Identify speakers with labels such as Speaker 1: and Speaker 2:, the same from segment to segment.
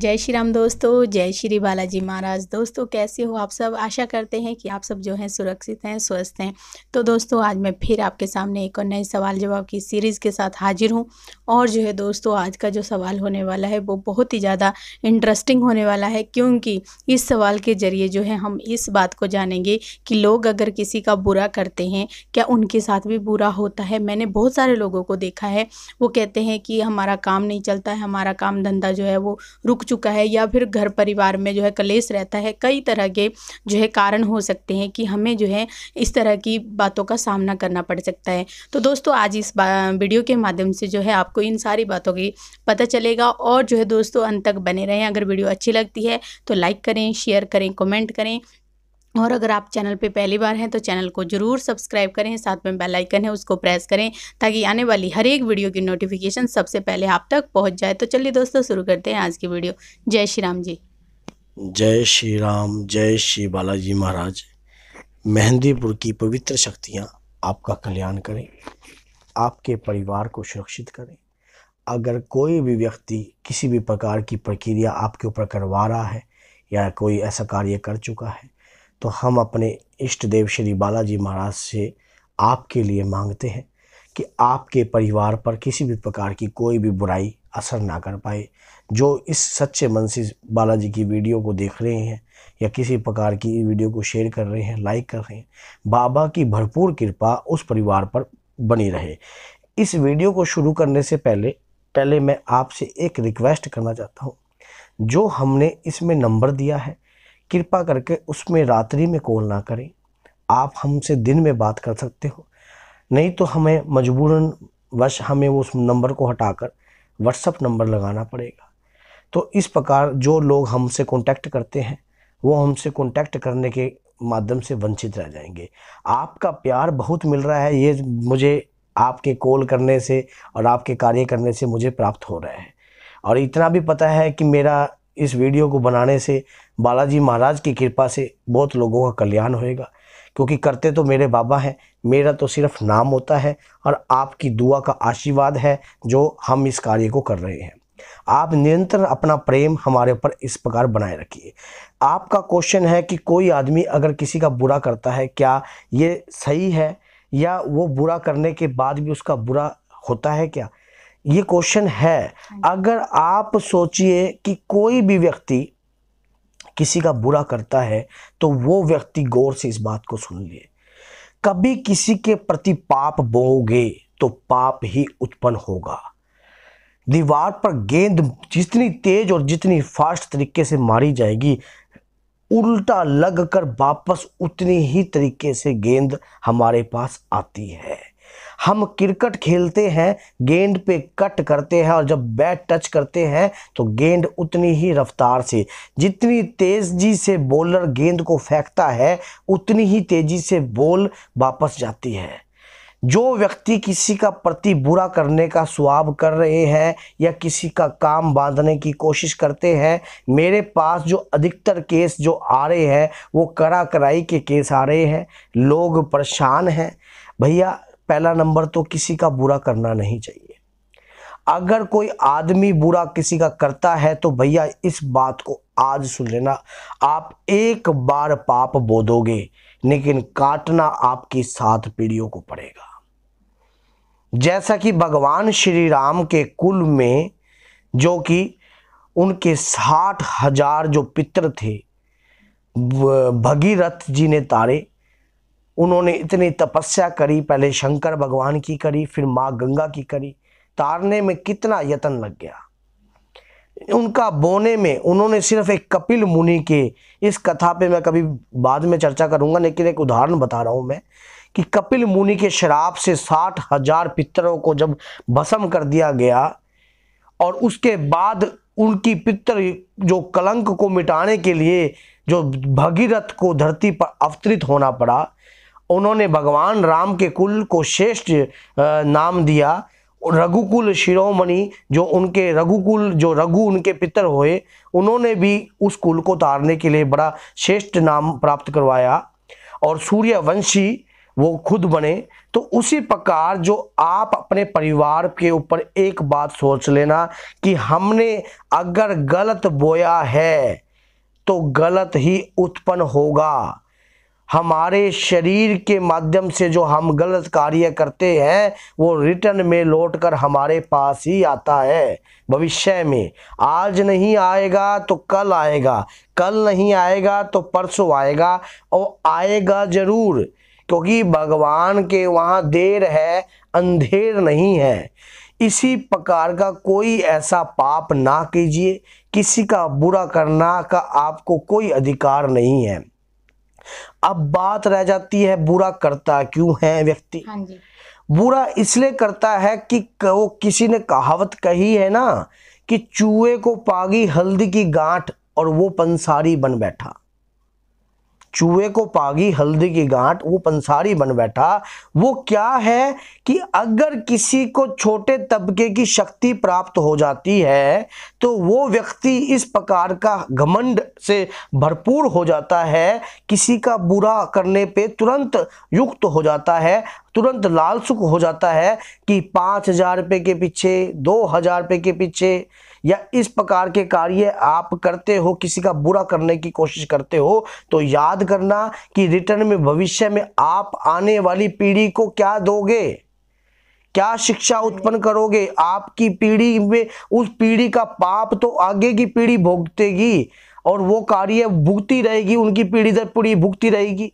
Speaker 1: जय श्री राम दोस्तों जय श्री बालाजी महाराज दोस्तों कैसे हो आप सब आशा करते हैं कि आप सब जो हैं सुरक्षित हैं स्वस्थ हैं तो दोस्तों आज मैं फिर आपके सामने एक और नए सवाल जवाब की सीरीज़ के साथ हाजिर हूं और जो है दोस्तों आज का जो सवाल होने वाला है वो बहुत ही ज़्यादा इंटरेस्टिंग होने वाला है क्योंकि इस सवाल के ज़रिए जो है हम इस बात को जानेंगे कि लोग अगर किसी का बुरा करते हैं क्या उनके साथ भी बुरा होता है मैंने बहुत सारे लोगों को देखा है वो कहते हैं कि हमारा काम नहीं चलता है हमारा काम धंधा जो है वो रुक चुका है या फिर घर परिवार में जो है कलेश रहता है कई तरह के जो है कारण हो सकते हैं कि हमें जो है इस तरह की बातों का सामना करना पड़ सकता है तो दोस्तों आज इस वीडियो के माध्यम से जो है आपको इन सारी बातों की पता चलेगा और जो है दोस्तों अंत तक बने रहें अगर वीडियो अच्छी लगती है तो लाइक करें शेयर करें कमेंट करें और अगर आप चैनल पे पहली बार हैं तो चैनल को जरूर सब्सक्राइब करें साथ में बेल आइकन है उसको प्रेस करें ताकि आने वाली हर एक वीडियो की नोटिफिकेशन सबसे पहले आप तक पहुंच जाए तो चलिए दोस्तों शुरू करते हैं आज की वीडियो जय श्री राम जी
Speaker 2: जय श्री राम जय श्री बालाजी महाराज मेहंदीपुर की पवित्र शक्तियाँ आपका कल्याण करें आपके परिवार को सुरक्षित करें अगर कोई भी व्यक्ति किसी भी प्रकार की प्रक्रिया आपके ऊपर करवा रहा है या कोई ऐसा कार्य कर चुका है तो हम अपने इष्ट देव श्री बालाजी महाराज से आपके लिए मांगते हैं कि आपके परिवार पर किसी भी प्रकार की कोई भी बुराई असर ना कर पाए जो इस सच्चे मन से बालाजी की वीडियो को देख रहे हैं या किसी प्रकार की वीडियो को शेयर कर रहे हैं लाइक कर रहे हैं बाबा की भरपूर कृपा उस परिवार पर बनी रहे इस वीडियो को शुरू करने से पहले पहले मैं आपसे एक रिक्वेस्ट करना चाहता हूँ जो हमने इसमें नंबर दिया है कृपा करके उसमें रात्रि में कॉल ना करें आप हमसे दिन में बात कर सकते हो नहीं तो हमें मजबूरन वश हमें उस नंबर को हटाकर व्हाट्सअप नंबर लगाना पड़ेगा तो इस प्रकार जो लोग हमसे कांटेक्ट करते हैं वो हमसे कांटेक्ट करने के माध्यम से वंचित रह जाएंगे आपका प्यार बहुत मिल रहा है ये मुझे आपके कॉल करने से और आपके कार्य करने से मुझे प्राप्त हो रहा है और इतना भी पता है कि मेरा इस वीडियो को बनाने से बालाजी महाराज की कृपा से बहुत लोगों का कल्याण होएगा क्योंकि करते तो मेरे बाबा हैं मेरा तो सिर्फ नाम होता है और आपकी दुआ का आशीर्वाद है जो हम इस कार्य को कर रहे हैं आप निरंतर अपना प्रेम हमारे ऊपर इस प्रकार बनाए रखिए आपका क्वेश्चन है कि कोई आदमी अगर किसी का बुरा करता है क्या ये सही है या वो बुरा करने के बाद भी उसका बुरा होता है क्या ये क्वेश्चन है हाँ अगर आप सोचिए कि कोई भी व्यक्ति किसी का बुरा करता है तो वो व्यक्ति गौर से इस बात को सुन लिए कभी किसी के प्रति पाप बोगे तो पाप ही उत्पन्न होगा दीवार पर गेंद जितनी तेज और जितनी फास्ट तरीके से मारी जाएगी उल्टा लग कर वापस उतनी ही तरीके से गेंद हमारे पास आती है हम क्रिकेट खेलते हैं गेंद पे कट करते हैं और जब बैट टच करते हैं तो गेंद उतनी ही रफ्तार से जितनी तेजी से बॉलर गेंद को फेंकता है उतनी ही तेज़ी से बॉल वापस जाती है जो व्यक्ति किसी का प्रति बुरा करने का स्वाब कर रहे हैं या किसी का काम बांधने की कोशिश करते हैं मेरे पास जो अधिकतर केस जो आ रहे हैं वो करा कराई के केस आ रहे हैं लोग परेशान हैं भैया पहला नंबर तो किसी का बुरा करना नहीं चाहिए अगर कोई आदमी बुरा किसी का करता है तो भैया इस बात को आज सुन लेना आप एक बार पाप बोधोगे लेकिन काटना आपकी सात पीढ़ियों को पड़ेगा जैसा कि भगवान श्री राम के कुल में जो कि उनके साठ हजार जो पितर थे भगीरथ जी ने तारे उन्होंने इतनी तपस्या करी पहले शंकर भगवान की करी फिर माँ गंगा की करी तारने में कितना यत्न लग गया उनका बोने में उन्होंने सिर्फ एक कपिल मुनि के इस कथा पे मैं कभी बाद में चर्चा करूंगा लेकिन एक उदाहरण बता रहा हूं मैं कि कपिल मुनि के शराब से साठ हजार पितरों को जब भस्म कर दिया गया और उसके बाद उनकी पितर जो कलंक को मिटाने के लिए जो भगीरथ को धरती पर अवतरित होना पड़ा उन्होंने भगवान राम के कुल को श्रेष्ठ नाम दिया रघुकुल शिरोमणि जो उनके रघुकुल जो रघु उनके पितर हुए उन्होंने भी उस कुल को तारने के लिए बड़ा श्रेष्ठ नाम प्राप्त करवाया और सूर्यवंशी वो खुद बने तो उसी प्रकार जो आप अपने परिवार के ऊपर एक बात सोच लेना कि हमने अगर गलत बोया है तो गलत ही उत्पन्न होगा हमारे शरीर के माध्यम से जो हम गलत कार्य करते हैं वो रिटर्न में लौटकर हमारे पास ही आता है भविष्य में आज नहीं आएगा तो कल आएगा कल नहीं आएगा तो परसों आएगा और आएगा जरूर क्योंकि भगवान के वहाँ देर है अंधेर नहीं है इसी प्रकार का कोई ऐसा पाप ना कीजिए किसी का बुरा करना का आपको कोई अधिकार नहीं है अब बात रह जाती है बुरा करता क्यों है व्यक्ति हाँ जी बुरा इसलिए करता है कि वो किसी ने कहावत कही है ना कि चूहे को पागी हल्दी की गांठ और वो पंसारी बन बैठा चूहे को पागी हल्दी की गांठ वो पंसारी बन बैठा वो क्या है कि अगर किसी को छोटे तबके की शक्ति प्राप्त हो जाती है तो वो व्यक्ति इस प्रकार का घमंड से भरपूर हो जाता है किसी का बुरा करने पे तुरंत युक्त हो जाता है तुरंत लालसुक हो जाता है कि पाँच हजार रुपये के पीछे दो हजार रुपये के पीछे या इस प्रकार के कार्य आप करते हो किसी का बुरा करने की कोशिश करते हो तो याद करना कि रिटर्न में भविष्य में आप आने वाली पीढ़ी को क्या दोगे क्या शिक्षा उत्पन्न करोगे आपकी पीढ़ी में उस पीढ़ी का पाप तो आगे की पीढ़ी भोगतेगी और वो कार्य भुगती रहेगी उनकी पीढ़ी दर पीढ़ी भुगती रहेगी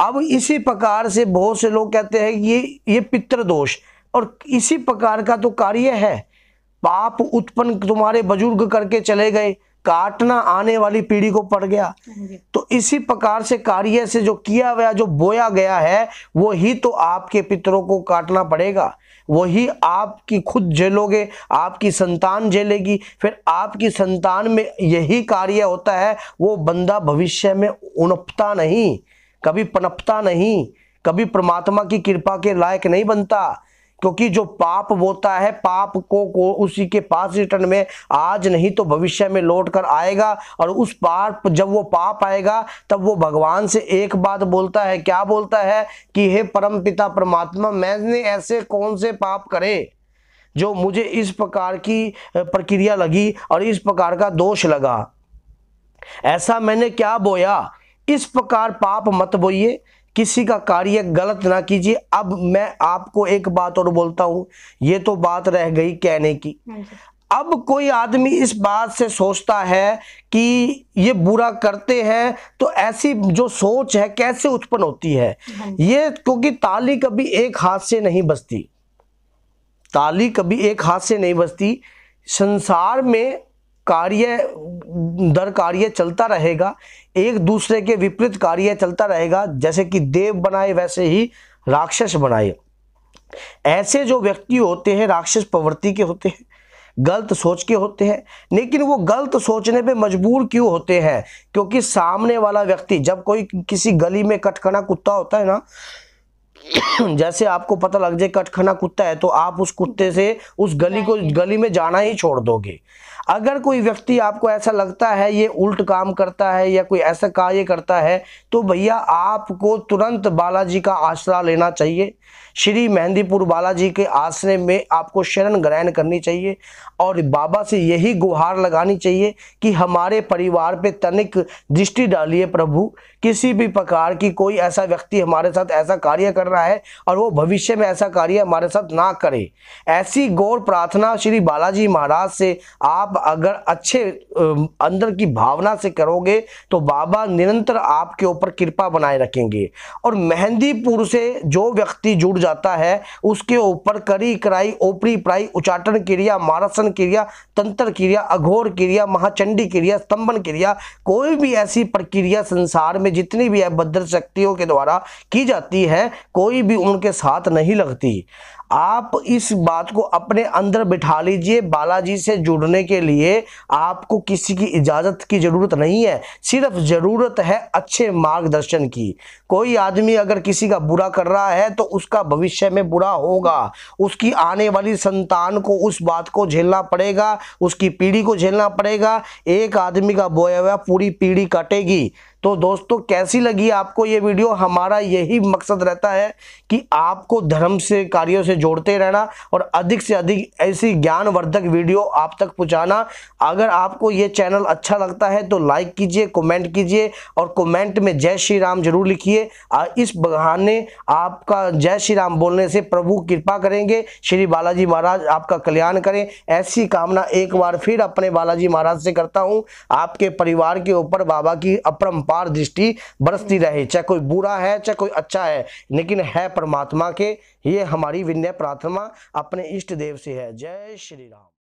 Speaker 2: अब इसी प्रकार से बहुत से लोग कहते हैं ये ये पितृदोष और इसी प्रकार का तो कार्य है पाप उत्पन्न तुम्हारे बुजुर्ग करके चले गए काटना आने वाली पीढ़ी को पड़ गया हाँ तो इसी प्रकार से कार्य से जो किया गया जो बोया गया है वो ही तो आपके पितरों को काटना पड़ेगा वही आपकी खुद झेलोगे आपकी संतान झेलेगी फिर आपकी संतान में यही कार्य होता है वो बंदा भविष्य में उनपता नहीं कभी पनपता नहीं कभी परमात्मा की कृपा के लायक नहीं बनता क्योंकि जो पाप बोता है पाप को, को उसी के पास रिटर्न में आज नहीं तो भविष्य में लौट कर आएगा और उस पाप जब वो पाप आएगा तब वो भगवान से एक बात बोलता है क्या बोलता है कि हे परम पिता परमात्मा मैंने ऐसे कौन से पाप करे जो मुझे इस प्रकार की प्रक्रिया लगी और इस प्रकार का दोष लगा ऐसा मैंने क्या बोया इस प्रकार पाप मत बोइए किसी का कार्य गलत ना कीजिए अब मैं आपको एक बात और बोलता हूं ये तो बात रह गई कहने की हाँ अब कोई आदमी इस बात से सोचता है कि ये बुरा करते हैं तो ऐसी जो सोच है कैसे उत्पन्न होती है हाँ ये क्योंकि ताली कभी एक हाथ से नहीं बसती ताली कभी एक हाथ से नहीं बसती संसार में कार्य दर कार्य चलता रहेगा एक दूसरे के विपरीत कार्य चलता रहेगा जैसे कि देव बनाए वैसे ही राक्षस बनाए ऐसे जो व्यक्ति होते हैं राक्षस प्रवृत्ति के होते हैं गलत सोच के होते हैं लेकिन वो गलत सोचने पे मजबूर क्यों होते हैं क्योंकि सामने वाला व्यक्ति जब कोई किसी गली में कटखना कुत्ता होता है ना जैसे आपको पता लग जाए कटखना कुत्ता है तो आप उस कुत्ते से उस गली को गली में जाना ही छोड़ दोगे अगर कोई व्यक्ति आपको ऐसा लगता है ये उल्ट काम करता है या कोई ऐसा कार्य करता है तो भैया आपको तुरंत बालाजी का आश्रय लेना चाहिए श्री मेहंदीपुर बालाजी के आश्रय में आपको शरण ग्रहण करनी चाहिए और बाबा से यही गुहार लगानी चाहिए कि हमारे परिवार पे तनिक दृष्टि डालिए प्रभु किसी भी प्रकार की कोई ऐसा व्यक्ति हमारे साथ ऐसा कार्य कर रहा है और वो भविष्य में ऐसा कार्य हमारे साथ ना करे ऐसी गौर प्रार्थना श्री बालाजी महाराज से आप अगर अच्छे अंदर की भावना से करोगे तो बाबा निरंतर आपके ऊपर कृपा बनाए रखेंगे और मेहंदीपुर से जो व्यक्ति जुड़ जाता है उसके ऊपर करी कराई ओपरी प्राई उचाटन क्रिया मारसन क्रिया तंत्र क्रिया अघोर क्रिया महाचंडी क्रिया स्तंभन क्रिया कोई भी ऐसी प्रक्रिया संसार में जितनी भी अभद्र शक्तियों के द्वारा की जाती है कोई भी उनके साथ नहीं लगती आप इस बात को अपने अंदर बिठा लीजिए बालाजी से जुड़ने के लिए आपको किसी की इजाज़त की ज़रूरत नहीं है सिर्फ ज़रूरत है अच्छे मार्गदर्शन की कोई आदमी अगर किसी का बुरा कर रहा है तो उसका भविष्य में बुरा होगा उसकी आने वाली संतान को उस बात को झेलना पड़ेगा उसकी पीढ़ी को झेलना पड़ेगा एक आदमी का बोया हुआ पूरी पीढ़ी कटेगी तो दोस्तों कैसी लगी आपको ये वीडियो हमारा यही मकसद रहता है कि आपको धर्म से कार्यों से जोड़ते रहना और अधिक से अधिक ऐसी ज्ञानवर्धक वीडियो आप तक पहुँचाना अगर आपको ये चैनल अच्छा लगता है तो लाइक कीजिए कमेंट कीजिए और कमेंट में जय श्री राम जरूर लिखिए इस बहाने आपका जय श्री राम बोलने से प्रभु कृपा करेंगे श्री बालाजी महाराज आपका कल्याण करें ऐसी कामना एक बार फिर अपने बालाजी महाराज से करता हूँ आपके परिवार के ऊपर बाबा की अपरम्पा अपार दृष्टि बरसती रहे चाहे कोई बुरा है चाहे कोई अच्छा है लेकिन है परमात्मा के ये हमारी विनय प्रार्थना अपने इष्ट देव से है जय श्री राम